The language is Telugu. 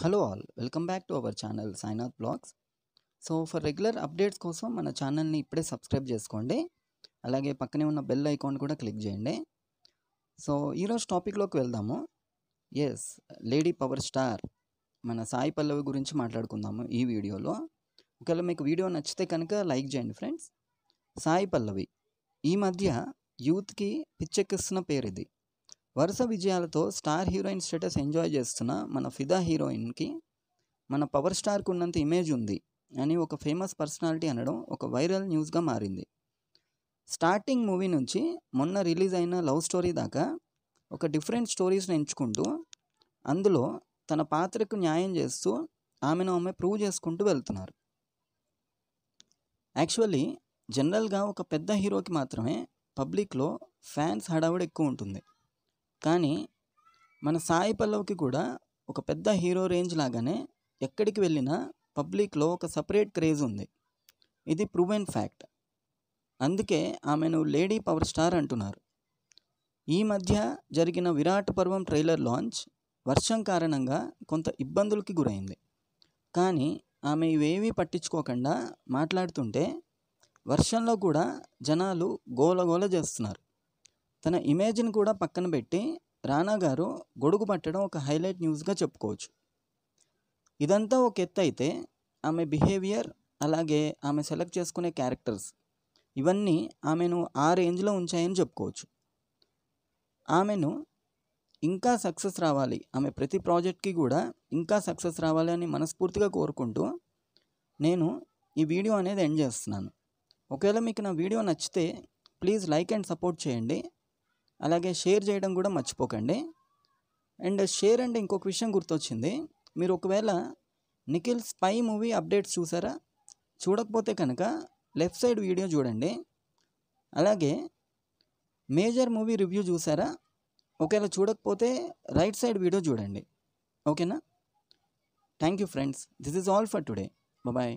hello all welcome back to our channel Sainath blogs so for regular updates కోసం మన ఛానల్ని ఇప్పుడే సబ్స్క్రైబ్ చేసుకోండి అలాగే పక్కనే ఉన్న బెల్ ఐకాన్ కూడా క్లిక్ చేయండి సో ఈరోజు టాపిక్లోకి వెళ్దాము ఎస్ లేడీ పవర్ స్టార్ మన సాయి పల్లవి గురించి మాట్లాడుకుందాము ఈ వీడియోలో ఒకవేళ మీకు వీడియో నచ్చితే కనుక లైక్ చేయండి ఫ్రెండ్స్ సాయి పల్లవి ఈ మధ్య యూత్కి పిచ్చెక్కిస్తున్న పేరు ఇది వరుస విజయాలతో స్టార్ హీరోయిన్ స్టేటస్ ఎంజాయ్ చేస్తున్న మన ఫిదా హీరోయిన్కి మన పవర్ స్టార్కు ఉన్నంత ఇమేజ్ ఉంది అని ఒక ఫేమస్ పర్సనాలిటీ అనడం ఒక వైరల్ న్యూస్గా మారింది స్టార్టింగ్ మూవీ నుంచి మొన్న రిలీజ్ అయిన లవ్ స్టోరీ దాకా ఒక డిఫరెంట్ స్టోరీస్ని ఎంచుకుంటూ అందులో తన పాత్రకు న్యాయం చేస్తూ ఆమెను ఆమె ప్రూవ్ చేసుకుంటూ వెళ్తున్నారు యాక్చువల్లీ జనరల్గా ఒక పెద్ద హీరోకి మాత్రమే పబ్లిక్లో ఫ్యాన్స్ హడావుడు ఎక్కువ ఉంటుంది కానీ మన సాయి పల్లవికి కూడా ఒక పెద్ద హీరో రేంజ్ లాగానే ఎక్కడికి వెళ్ళినా పబ్లిక్లో ఒక సపరేట్ క్రేజ్ ఉంది ఇది ప్రూవెన్ ఫ్యాక్ట్ అందుకే ఆమెను లేడీ పవర్ స్టార్ అంటున్నారు ఈ మధ్య జరిగిన విరాట్ పర్వం ట్రైలర్ లాంచ్ వర్షం కారణంగా కొంత ఇబ్బందులకి గురైంది కానీ ఆమె ఇవేవీ పట్టించుకోకుండా మాట్లాడుతుంటే వర్షంలో కూడా జనాలు గోలగోల చేస్తున్నారు తన ఇమేజ్ని కూడా పక్కన పెట్టి రానా గారు గొడుగు పట్టడం ఒక హైలైట్ న్యూస్గా చెప్పుకోవచ్చు ఇదంతా ఒక ఎత్తు అయితే ఆమె బిహేవియర్ అలాగే ఆమె సెలెక్ట్ చేసుకునే క్యారెక్టర్స్ ఇవన్నీ ఆమెను ఆ రేంజ్లో ఉంచాయని చెప్పుకోవచ్చు ఆమెను ఇంకా సక్సెస్ రావాలి ఆమె ప్రతి ప్రాజెక్ట్కి కూడా ఇంకా సక్సెస్ రావాలి అని మనస్ఫూర్తిగా కోరుకుంటూ నేను ఈ వీడియో అనేది ఎండ్ చేస్తున్నాను ఒకవేళ మీకు నా వీడియో నచ్చితే ప్లీజ్ లైక్ అండ్ సపోర్ట్ చేయండి అలాగే షేర్ చేయడం కూడా మర్చిపోకండి అండ్ షేర్ అంటే ఇంకొక విషయం గుర్తొచ్చింది మీరు ఒకవేళ నిఖిల్ స్పై మూవీ అప్డేట్స్ చూసారా చూడకపోతే కనుక లెఫ్ట్ సైడ్ వీడియో చూడండి అలాగే మేజర్ మూవీ రివ్యూ చూసారా ఒకవేళ చూడకపోతే రైట్ సైడ్ వీడియో చూడండి ఓకేనా thank you friends this is all for today bye